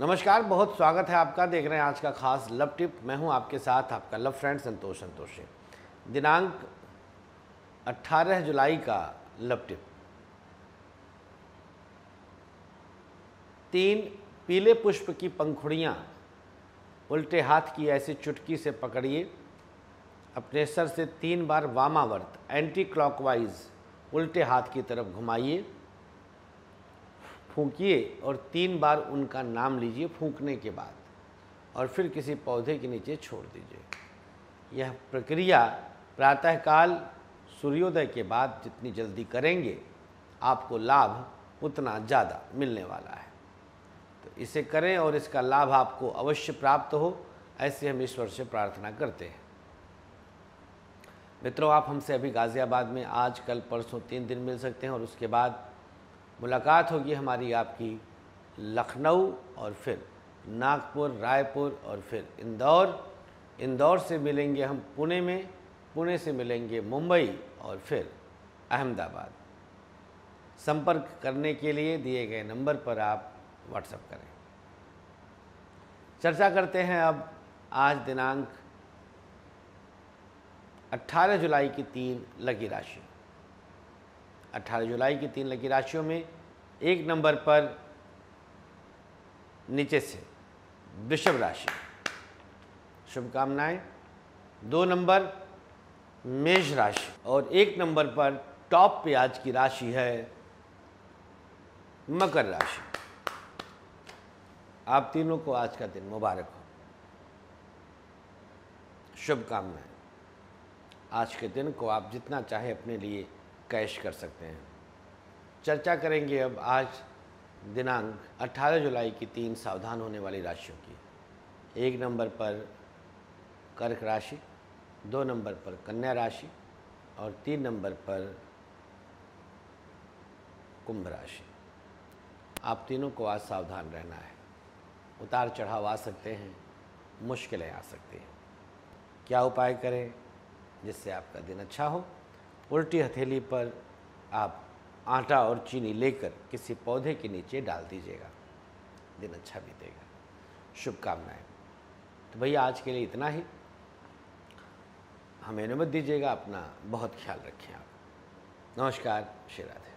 नमस्कार बहुत स्वागत है आपका देख रहे हैं आज का खास लव टिप मैं हूं आपके साथ आपका लव फ्रेंड संतोष संतोषे दिनांक 18 जुलाई का लव टिप तीन पीले पुष्प की पंखुड़ियाँ उल्टे हाथ की ऐसी चुटकी से पकड़िए अपने सर से तीन बार वामावर्त एंटी क्लॉकवाइज उल्टे हाथ की तरफ घुमाइए फूकिए और तीन बार उनका नाम लीजिए फूकने के बाद और फिर किसी पौधे के नीचे छोड़ दीजिए यह प्रक्रिया प्रातःकाल सूर्योदय के बाद जितनी जल्दी करेंगे आपको लाभ उतना ज़्यादा मिलने वाला है तो इसे करें और इसका लाभ आपको अवश्य प्राप्त हो ऐसे हम ईश्वर से प्रार्थना करते हैं मित्रों आप हमसे अभी गाज़ियाबाद में आज कल परसों तीन दिन मिल सकते हैं और उसके बाद मुलाकात होगी हमारी आपकी लखनऊ और फिर नागपुर रायपुर और फिर इंदौर इंदौर से मिलेंगे हम पुणे में पुणे से मिलेंगे मुंबई और फिर अहमदाबाद संपर्क करने के लिए दिए गए नंबर पर आप व्हाट्सएप करें चर्चा करते हैं अब आज दिनांक 18 जुलाई की तीन लगी राशि 18 जुलाई की तीन लकी राशियों में एक नंबर पर नीचे से वृषभ राशि शुभकामनाएं दो नंबर मेष राशि और एक नंबर पर टॉप पे आज की राशि है मकर राशि आप तीनों को आज का दिन मुबारक हो शुभकामनाएं आज के दिन को आप जितना चाहे अपने लिए कैश कर सकते हैं चर्चा करेंगे अब आज दिनांक 18 जुलाई की तीन सावधान होने वाली राशियों की एक नंबर पर कर्क राशि दो नंबर पर कन्या राशि और तीन नंबर पर कुंभ राशि आप तीनों को आज सावधान रहना है उतार चढ़ाव आ सकते हैं मुश्किलें आ सकती हैं क्या उपाय करें जिससे आपका दिन अच्छा हो उल्टी हथेली पर आप आटा और चीनी लेकर किसी पौधे के नीचे डाल दीजिएगा दिन अच्छा बीतेगा शुभकामनाएं तो भैया आज के लिए इतना ही हमें अनुमति दीजिएगा अपना बहुत ख्याल रखें आप नमस्कार श्री राधे